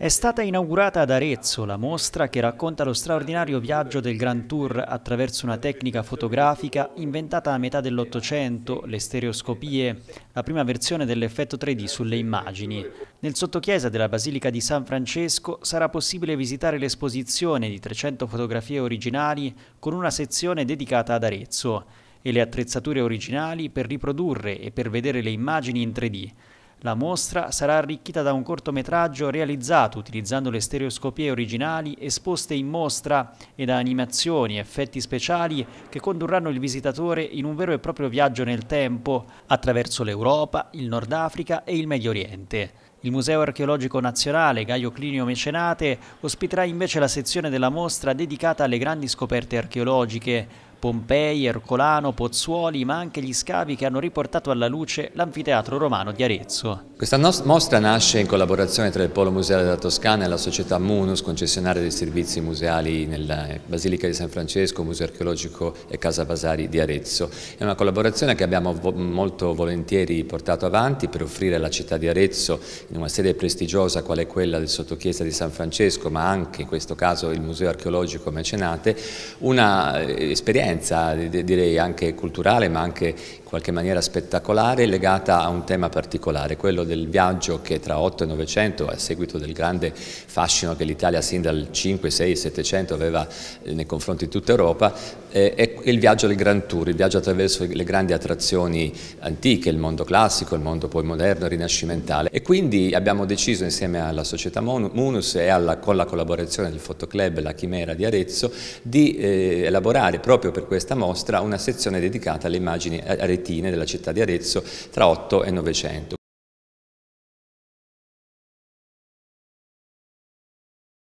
È stata inaugurata ad Arezzo la mostra che racconta lo straordinario viaggio del Grand Tour attraverso una tecnica fotografica inventata a metà dell'Ottocento, le stereoscopie, la prima versione dell'effetto 3D sulle immagini. Nel sottochiesa della Basilica di San Francesco sarà possibile visitare l'esposizione di 300 fotografie originali con una sezione dedicata ad Arezzo e le attrezzature originali per riprodurre e per vedere le immagini in 3D la mostra sarà arricchita da un cortometraggio realizzato utilizzando le stereoscopie originali esposte in mostra e da animazioni, e effetti speciali che condurranno il visitatore in un vero e proprio viaggio nel tempo attraverso l'Europa, il Nord Africa e il Medio Oriente. Il Museo Archeologico Nazionale Gaio Clinio Mecenate ospiterà invece la sezione della mostra dedicata alle grandi scoperte archeologiche, Pompei, Ercolano, Pozzuoli, ma anche gli scavi che hanno riportato alla luce l'anfiteatro romano di Arezzo. Questa mostra nasce in collaborazione tra il Polo Museale della Toscana e la società Munus, concessionaria dei servizi museali nella eh, Basilica di San Francesco, Museo Archeologico e Casa Vasari di Arezzo. È una collaborazione che abbiamo molto volentieri portato avanti per offrire alla città di Arezzo, in una sede prestigiosa quale quella del sottochiesa di San Francesco, ma anche in questo caso il Museo Archeologico Mecenate, una eh, esperienza esperienza direi anche culturale ma anche qualche maniera spettacolare legata a un tema particolare, quello del viaggio che tra 8 e 900, a seguito del grande fascino che l'Italia sin dal 5, 6, 700 aveva eh, nei confronti di tutta Europa, eh, è il viaggio del Grand Tour, il viaggio attraverso le grandi attrazioni antiche, il mondo classico, il mondo poi moderno, rinascimentale. E quindi abbiamo deciso insieme alla società Munus e alla, con la collaborazione del Fotoclub La Chimera di Arezzo di eh, elaborare proprio per questa mostra una sezione dedicata alle immagini arezzo aretine della città di Arezzo tra 8 e 900.